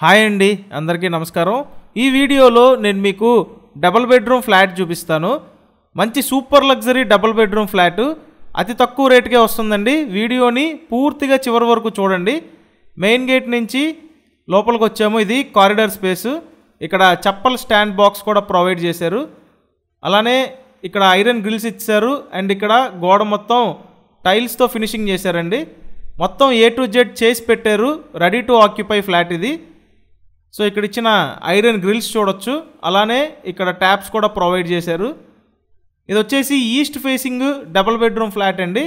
hi అండి అందరికీ నమస్కారం ఈ వీడియోలో నేను మీకు డబల్ బెడ్రూమ్ ఫ్లాట్ చూపిస్తాను మంచి super luxury double bedroom flat అతి తక్కువ రేటుకే వస్తుందండి వీడియోని పూర్తిగా చివరి వరకు చూడండి మెయిన్ గేట్ నుంచి లోపలికి వచ్చాము ఇది కారిడార్ స్పేసు ఇక్కడ చప్పల్ స్టాండ్ బాక్స్ కూడా ప్రొవైడ్ చేశారు అలానే ఇక్కడ ఐరన్ గ్రిల్స్ ఇచ్చారు అండ్ ఇక్కడ గోడ మొత్తం టైల్స్తో ఫినిషింగ్ చేశారండి మొత్తం ఏ టు జెడ్ చేసి పెట్టారు రెడీ టు ఆక్యుపై ఫ్లాట్ ఇది సో ఇక్కడ ఇచ్చిన ఐరన్ గ్రిల్స్ చూడొచ్చు అలానే ఇక్కడ ట్యాప్స్ కూడా ప్రొవైడ్ చేశారు ఇది వచ్చేసి east facing double bedroom flat అండి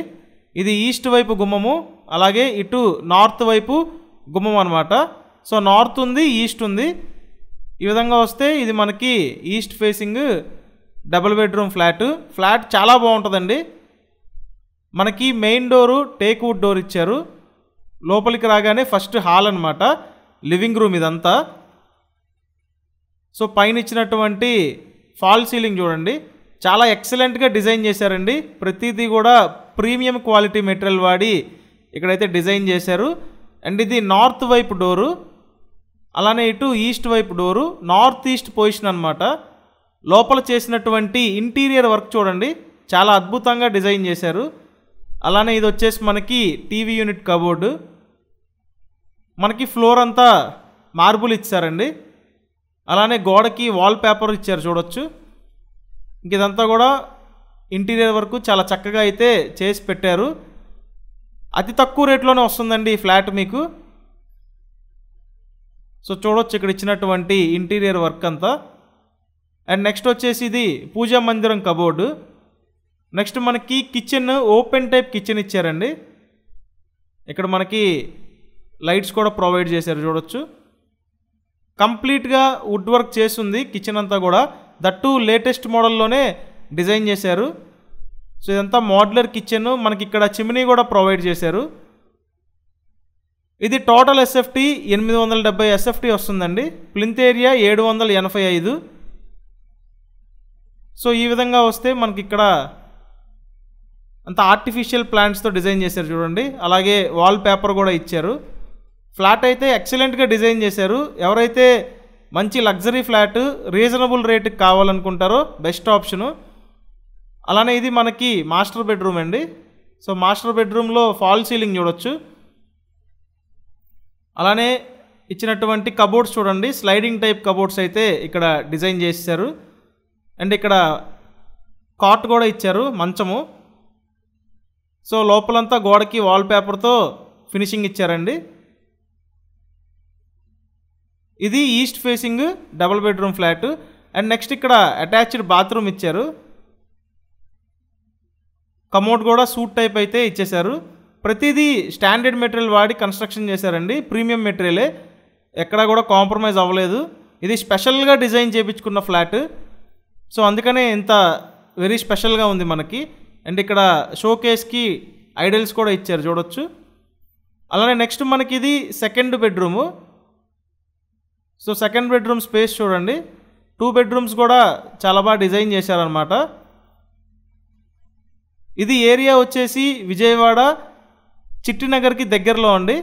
ఇది ఈస్ట్ వైపు గుమ్మము అలాగే ఇటు నార్త్ వైపు గుమ్మం అనమాట సో నార్త్ ఉంది ఈస్ట్ ఉంది ఈ విధంగా వస్తే ఇది మనకి east facing double bedroom flat flat చాలా బాగుంటుందండి మనకి మెయిన్ డోరు టేక్ డోర్ ఇచ్చారు లోపలికి రాగానే ఫస్ట్ హాల్ అనమాట లివింగ్ రూమ్ ఇదంతా సో పైన ఇచ్చినటువంటి ఫాల్ సీలింగ్ చూడండి చాలా ఎక్సలెంట్గా డిజైన్ చేశారండి ప్రతిదీ కూడా ప్రీమియం క్వాలిటీ మెటీరియల్ వాడి ఇక్కడైతే డిజైన్ చేశారు అండ్ ఇది నార్త్ వైపు డోరు అలానే ఇటు ఈస్ట్ వైపు డోరు నార్త్ ఈస్ట్ పొజిషన్ అనమాట లోపల చేసినటువంటి ఇంటీరియర్ వర్క్ చూడండి చాలా అద్భుతంగా డిజైన్ చేశారు అలానే ఇది వచ్చేసి మనకి టీవీ యూనిట్ కబోర్డు మనకి ఫ్లోర్ అంతా మార్బుల్ ఇచ్చారండి అలానే గోడకి వాల్ పేపర్ ఇచ్చారు చూడొచ్చు ఇంక ఇదంతా కూడా ఇంటీరియర్ వరకు చాలా చక్కగా అయితే చేసి పెట్టారు అతి తక్కువ రేట్లోనే వస్తుందండి ఈ ఫ్లాట్ మీకు సో చూడొచ్చు ఇక్కడ ఇచ్చినటువంటి ఇంటీరియర్ వర్క్ అంతా అండ్ నెక్స్ట్ వచ్చేసి ఇది పూజా మందిరం కబోర్డు నెక్స్ట్ మనకి కిచెన్ ఓపెన్ టైప్ కిచెన్ ఇచ్చారండి ఇక్కడ మనకి లైట్స్ కూడా ప్రొవైడ్ చేశారు చూడొచ్చు కంప్లీట్గా వుడ్ వర్క్ ఉంది కిచెన్ అంతా కూడా దట్టు లేటెస్ట్ మోడల్లోనే డిజైన్ చేశారు సో ఇదంతా మోడ్యులర్ కిచెన్ మనకి ఇక్కడ చిమ్నీ కూడా ప్రొవైడ్ చేశారు ఇది టోటల్ ఎస్ఎఫ్టీ ఎనిమిది వందల డెబ్బై ఎస్ఎఫ్టీ వస్తుందండి ప్లింత్ ఏరియా ఏడు వందల ఎనభై ఐదు సో ఈ విధంగా వస్తే మనకి ఇక్కడ అంత ఆర్టిఫిషియల్ ప్లాంట్స్తో డిజైన్ చేశారు చూడండి అలాగే వాల్ పేపర్ కూడా ఇచ్చారు ఫ్లాట్ అయితే ఎక్సలెంట్గా డిజైన్ చేశారు ఎవరైతే మంచి లగ్జరీ ఫ్లాట్ రీజనబుల్ రేటుకి కావాలనుకుంటారో బెస్ట్ ఆప్షను అలానే ఇది మనకి మాస్టర్ బెడ్రూమ్ అండి సో మాస్టర్ బెడ్రూమ్లో ఫాల్ సీలింగ్ చూడొచ్చు అలానే ఇచ్చినటువంటి కబోర్డ్స్ చూడండి స్లైడింగ్ టైప్ కబోర్డ్స్ అయితే ఇక్కడ డిజైన్ చేశారు అండ్ ఇక్కడ కాట్ కూడా ఇచ్చారు మంచము సో లోపలంతా గోడకి వాల్పేపర్తో ఫినిషింగ్ ఇచ్చారండి ఇది east facing double bedroom flat and next ఇక్కడ అటాచ్డ్ బాత్రూమ్ ఇచ్చారు కమోడ్ కూడా సూట్ టైప్ అయితే ఇచ్చేశారు ప్రతిదీ స్టాండర్డ్ మెటీరియల్ వాడి కన్స్ట్రక్షన్ చేశారండి ప్రీమియం మెటీరియలే ఎక్కడా కూడా కాంప్రమైజ్ అవ్వలేదు ఇది స్పెషల్గా డిజైన్ చేయించుకున్న ఫ్లాట్ సో అందుకనే ఇంత వెరీ స్పెషల్గా ఉంది మనకి అండ్ ఇక్కడ షోకేస్కి ఐడల్స్ కూడా ఇచ్చారు చూడొచ్చు అలానే నెక్స్ట్ మనకి ఇది second bedroom so second bedroom space చూడండి టూ బెడ్రూమ్స్ కూడా చాలా బాగా డిజైన్ చేశారనమాట ఇది ఏరియా వచ్చేసి విజయవాడ చిట్టినగర్కి దగ్గరలో అండి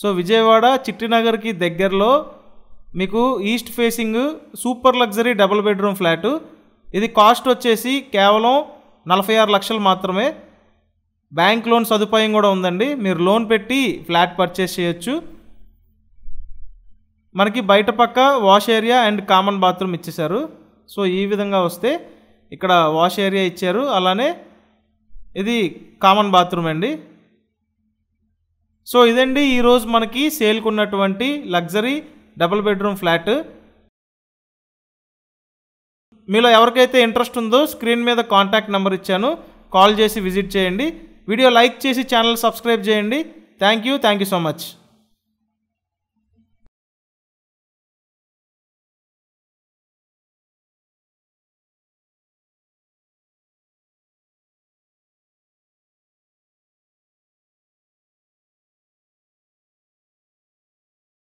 సో విజయవాడ చిట్టినగర్కి దగ్గరలో మీకు east facing super luxury double bedroom flat ఇది కాస్ట్ వచ్చేసి కేవలం నలభై ఆరు లక్షలు మాత్రమే బ్యాంక్ లోన్ సదుపాయం కూడా ఉందండి మీరు లోన్ పెట్టి ఫ్లాట్ పర్చేస్ చేయొచ్చు మనకి బయట పక్క wash area and common bathroom ఇచ్చేశారు సో ఈ విధంగా వస్తే ఇక్కడ వాష్ ఏరియా ఇచ్చారు అలానే ఇది కామన్ బాత్రూమ్ అండి సో ఇదండి ఈరోజు మనకి ఉన్నటువంటి లగ్జరీ డబుల్ బెడ్రూమ్ ఫ్లాట్ మీలో ఎవరికైతే ఇంట్రెస్ట్ ఉందో స్క్రీన్ మీద కాంటాక్ట్ నెంబర్ ఇచ్చాను కాల్ చేసి విజిట్ చేయండి వీడియో లైక్ చేసి ఛానల్ సబ్స్క్రైబ్ చేయండి thank you thank you so much